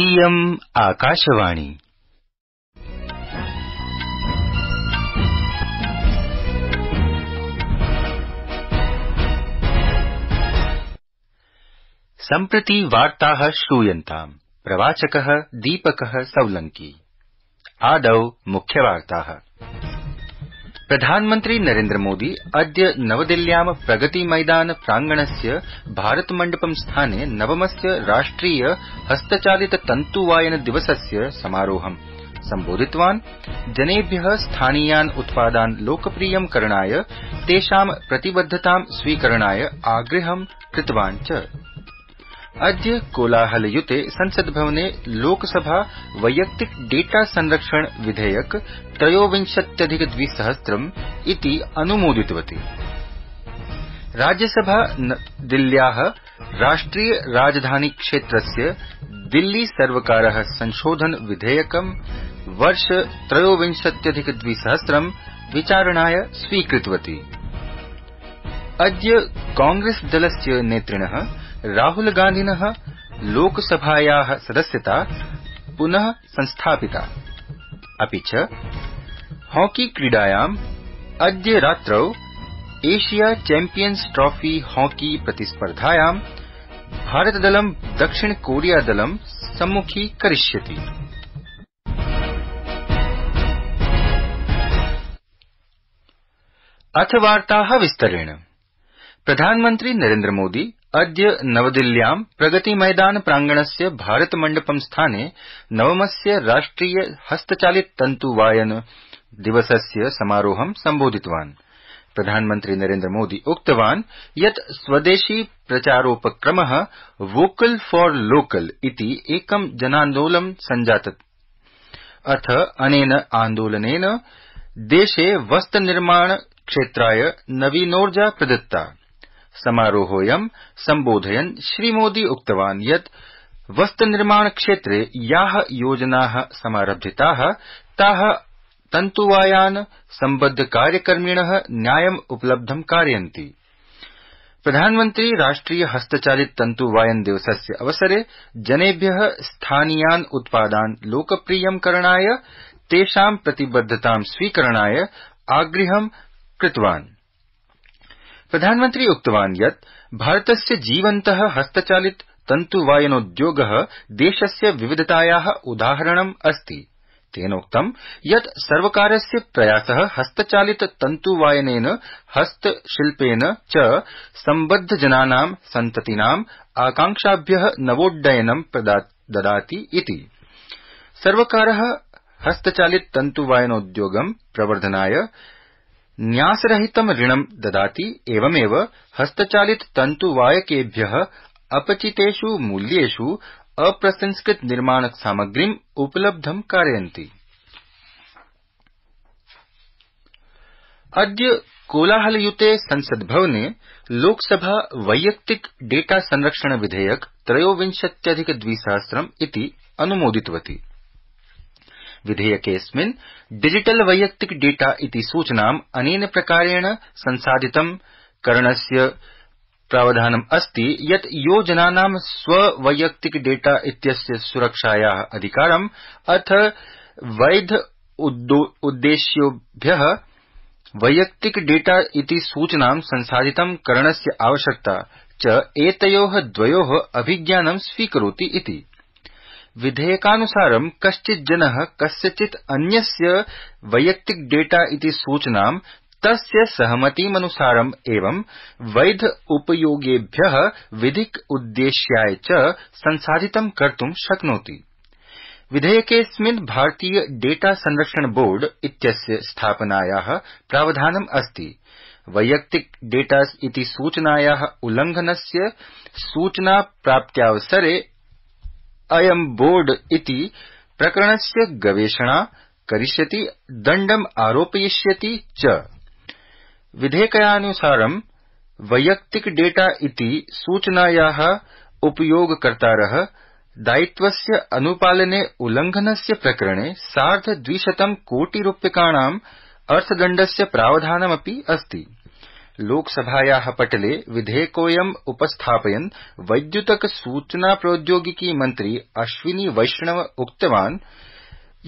इयम् e आकाशवाणी संप्रति वार्ता श्रूयता प्रवाचक दीपक सौलंकी आदौ मुख्यवार्ताः प्रधानमंत्री नरेन्द्र मोदी अद्य नवदिल्ल्यां प्रगति मैदान प्रांगणस्य भारतमण्डपं स्थाने नवमस्य राष्ट्रिय हस्तचालित तन्त्वायन दिवसस्य समारोहं सम्बोधितवान् जनेभ्य स्थानीयान् उत्पादान् लोकप्रियं करणाय तेषां प्रतिबद्धतां स्वीकरणाय आग्रहं कृतवान् च अद्य कोलाहलयुते संसद्भवने लोकसभा वैयक्तिक डेटा संरक्षण विधेयक त्रयोविंशत्यधिक द्विसहस्रम् इति अनुमोदितवती राज्यसभा दिल्या राष्ट्रिय राजधानी क्षेत्रस्य दिल्ली सर्वकार संशोधन विधेयकं वर्ष त्रयोविंशत्यधिक द्विसहस्रं विचारणाय स्वीकृतवती अद्य कांग्रेस दलस्य नेतृण राहुल राहुलगान्धिनः लोकसभायाः सदस्यता पुनः संस्थापिता अपि च हॉकी क्रीडायाम् अद्य रात्रौ एशिया चैम्पियन्स ट्रॉफी हॉकी प्रतिस्पर्धायां भारतदलं सम्मुखी करिष्यति अथ वार्ताः विस्तरेण प्रधानमन्त्री मोदी अद्य नवदिल्ल्यां मैदान प्रांगणस्य भारतमण्डपं स्थाने नवमस्य राष्ट्रिय हस्तचालिततन्त्वायन दिवसस्य समारोहं सम्बोधितवान् प्रधानमन्त्री नरेन्द्रमोदी उक्तवान् यत् स्वदेशी प्रचारोपक्रम वोकल फॉर लोकल इति एकं जनान्दोलनं सञ्जातम् अथ अनेन आन्दोलनेन देशे वस्त्रनिर्माण क्षेत्राय नवीनोर्जा प्रदत्ता समारोहोऽयं सम्बोधयन् श्रीमोदी उक्तवान् यत् वस्त्रनिर्माणक्षेत्रे या योजना समारब्धिता ता तन्त्वायान सम्बद्धकार्यकर्मिण न्यायम् उपलब्धं कारयन्ति प्रधानमन्त्री राष्ट्रिय हस्तचालित तन्तुवायन दिवसस्य अवसरे जनेभ्य स्थानीयान् उत्पादान् लोकप्रियं करणाय तेषां प्रतिबद्धतां स्वीकरणाय आग्रहं कृतवान् प्रधानमन्त्री उक्तवान् यत् भारतस्य जीवन्त हस्तचालित तन्तुवायनोद्योगः देशस्य विविधतायाः उदाहरणम् अस्ति तेनोक्तं यत् सर्वकारस्य प्रयास हस्तचालित तन्तुवायनेन हस्तशिल्पेन च सम्बद्धजनानां सन्ततिनाम् आकांक्षाभ्य नवोड्डयनं ददाति इति सर्वकारः हस्तचालित तन्तुवायनोद्योगं प्रवर्धनाय न्यासरहितं ऋणं ददाति एवमेव हस्तचालित तन्तुवायकेभ्यः अपचितेष् मूल्येष् निर्माण सामग्रीम् उपलब्धं कारयन्ति अद्य कोलाहलयुते संसद्भवने लोकसभा वैयक्तिक डेटा संरक्षण विधेयक त्रयोविंशत्यधिक द्विसहस्रम् इति अनुमोदितवती विधेयकेऽस्मिन् डिजिटल वैयक्तिक डेटा इति सूचनाम् अनेन प्रकारेण संसाधितं करणस्य प्रावधानम् अस्ति यत् यो जनानां स्ववैयक्तिक डेटा इत्यस्य सुरक्षाया अधिकारम् अथ वैध उद्देश्योभ्य वैयक्तिक डेटा इति सूचनां संसाधितं करणस्य आवश्यकता च एतयो द्वयो अभिज्ञानं स्वीकरोति इति विधेयकानुसारं कश्चित् जनः कस्यचित् अन्यस्य वैयक्तिक डेटा इति सूचनां तस्य सहमतिमनुसारम् एवं वैध उपयोगेभ्य विधिक उद्देश्याय च संसाधितं कर्त् शक्नोति विधेयकेऽस्मिन् भारतीय डेटा संरक्षण बोर्ड इत्यस्य स्थापनाया प्रावधानम् अस्ति वैयक्तिक डेटा इति सूचनाया उल्लंघनस्य सूचना प्राप्त्यावसरे अयम बोर्ड इति प्रकरणस्य गवेषणा करिष्यति दण्डम् आरोपयिष्यति च विधेयकानुसारं वैयक्तिक डेटा इति सूचनायाः उपयोगकर्तार दायित्वस्य अनुपालने उल्लङ्घनस्य प्रकरणे सार्धद्विशतं कोटिरूप्यकाणाम् अर्थदण्डस्य प्रावधानमपि अस्ति लोकसभाया पटले विधेयकोऽयम् उपस्थापयन् वैद्युतक सूचना प्रौद्योगिकी मन्त्री अश्विनी वैष्णव उक्तवान्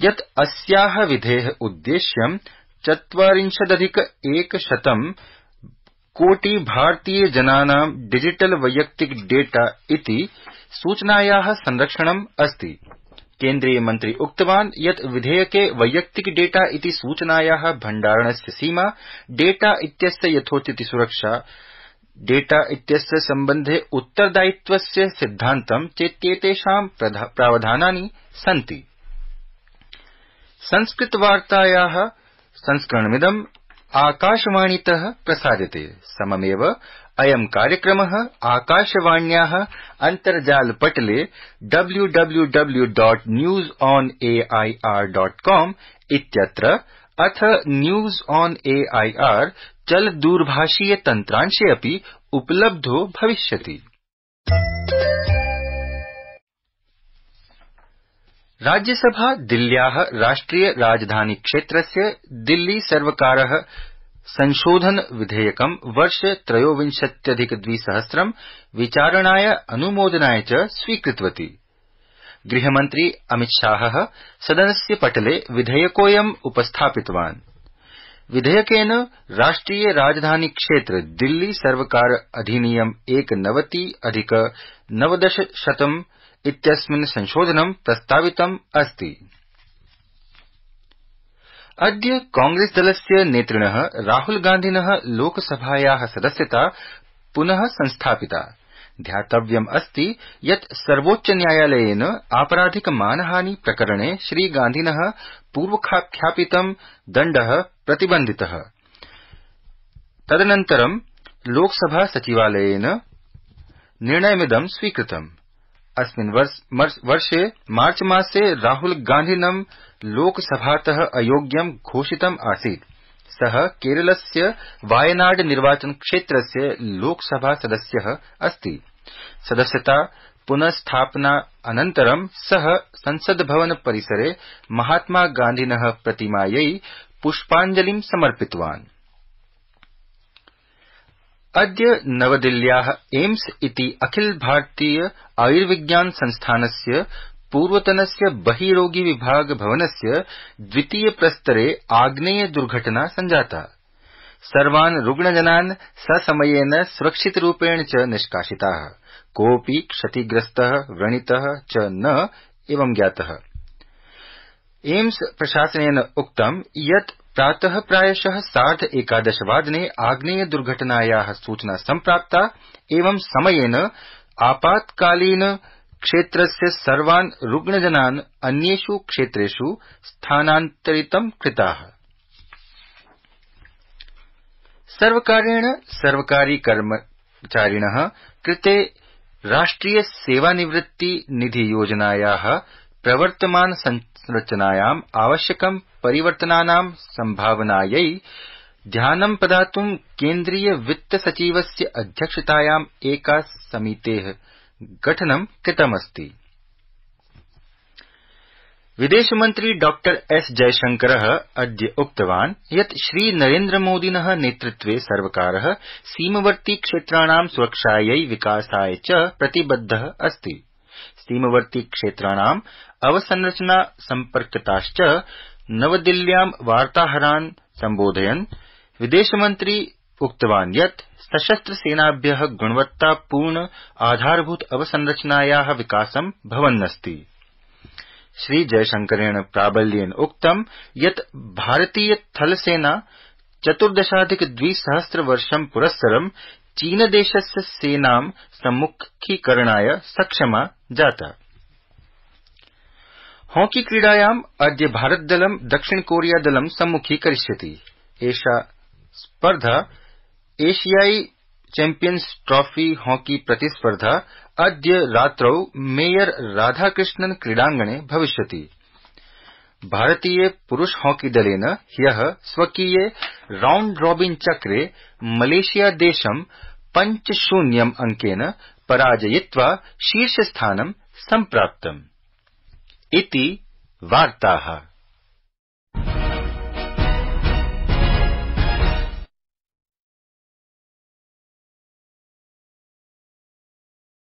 यत् अस्या विधेः उद्देश्यं चत्वारिंशदधिक एकशतम् कोटि भारतीय जनानां डिजिटल वैयक्तिक डेटा इति सूचनाया संरक्षणम् अस्ति केन्द्रीयमन्त्री उक्तवान् यत् विधेयके वैयक्तिक डेटा इति सूचनाया भण्डारणस्य सीमा डेटा इत्यस्य यथोचित सुरक्षा डेटा इत्यस्य सम्बन्धे उत्तरदायित्वस्य सिद्धान्तं चेत्येतेषां प्रावधानानि सन्ति संस्कृतवार्ताया संस्करणमिदं आकाशवाणीत प्रसार्यते सममेव कार्यक्रम कार्यक्रमः अंतर्जाल पटले W W W dot news on A I R dot com इत्यत्र अथ न्यूज़ ऑन ए चल दूरभाषीय तंत्रांशे अपि उपलब्धो भविष्यति राज्यसभा दिल्ल्या राष्ट्रिय राजधानी क्षेत्रस्य दिल्ली सर्वकार संशोधन विधेयक वर्ष त्रयोविंशत्यधिक द्विसहस्रं विचारणाय अनुमोदनाय च स्वीकृतवती गृहमन्त्री अमितशाह सदनस्य पटले विधेयकोऽयम् उपस्थापितवान् विधेयकेन राष्ट्रिय राजधानी क्षेत्र दिल्ली सर्वकार अधिनियम एकनवति अधिक नवदश शतम् इत्यस्मिन् संशोधनं प्रस्तावितम् अस्ति अद्य कांग्रेसदलस्य नेतृण गांधी लोकसभाया सदस्यता पुन संस्थापिता ध्यातव्यमस्ति यत् सर्वोच्चन्यायालयेन आपराधिक मानहानि प्रकरणे गांधी पूर्वख्यापितं दण्ड प्रतिबंधित तदनन्तरं लोकसभा सचिवालयेन निर्णयमिदं स्वीकृतम् अस्मिन् वर्षे मार्चमासे राहुलगान्धिनं लोकसभात अयोग्य घोषित आसीत् सः केरलस्य वायनाड निर्वाचन से लोकसभा सदस्य अस्त सदस्यता पुनस्थापना अनन्तरं सः संसद्भवन परिसरे महात्मा गांधीन प्रतिमाय पुष्पाजलि समर्पित अद्य नवदिल्ल्या एम्स इति अखिल भारतीय आयुर्विज्ञान संस्थानस्य पूर्वतनस्य बहिरोगी विभाग भवनस्य द्वितीय प्रस्तरे आग्नेय दुर्घटना संजाता सर्वान् रुग्णजनान् ससमयेन सुरक्षितरूपेण च निष्कासिताः कोऽपि क्षतिग्रस्तः व्रणितः च न एवं ज्ञातः एम्स प्रशासनेन उक्तं यत् प्रात प्रायश सार्ध एकादशवादने आग्नेय दुर्घटनाया सूचना सम्प्राप्ता एवं समयेन आपातकालीन क्षेत्रस्य सर्वान् रुग्णजनान् अन्येष् क्षेत्रेष् स्थानान्तरितं कृताः सर्वकारेण सर्वकारी कर्मचारिण कृते राष्ट्रीय सेवानिवृत्ति निधि योजनाया प्रवर्तमान संरचनायाम् आवश्यक परिवर्तना संभावनाय ध्यान प्रदा केन्द्रीय वित्त सचिव अध्यक्षतायाम् एका समितेः गठनं कृतमस्ति विदेशमन्त्री डॉ एस जयशंकर अद्य उक्तवान् यत् श्रीनरेन्द्रमोदिन नेतृत्वे सर्वकार सीमवर्ती क्षेत्राणां सुरक्षायै विकासाय च प्रतिबद्ध अस्ति सीमवर्ती क्षेत्राणाम् अवसंरचना सम्पर्कताश्च नवदिल्ल्यां वार्ताहरान् सम्बोधयन् विदेशमन्त्री उक्तवान् यत् सशस्त्र सेनाभ्य गुणवत्तापूर्ण आधारभूत अवसंरचनाया विकासं भवन्नस्ति श्री श्रीजयशंकरेण प्राबल्येन उक्तं यत् भारतीय थल सेना चतुर्दशाधिक वर्ष द्विसहस्रवर्षं पुरस्सरं चीनदेशस्य सेनां सम्मुखीकरणाय सक्षमा जाता हॉकी क्रीडायाम् अद्य भारतदलं दक्षिणकोरियादलं सम्मुखीकरिष्यति एषा स्पर्धा एशियाई चैंपियंस ट्रॉफी हॉकी प्रतिस्पर्धा अद्य रात्रौ मेयर राधाकृष्णन क्रीडांगणे भविष्यति भारतीय पुरुष हॉकी दलेन ह्यः स्वकीये रॉबिन चक्रे मलेशियादेशं देश अंकेन पराजयित्वा शीर्षस्थानं सम्प्राप्तम् इति वार्ताः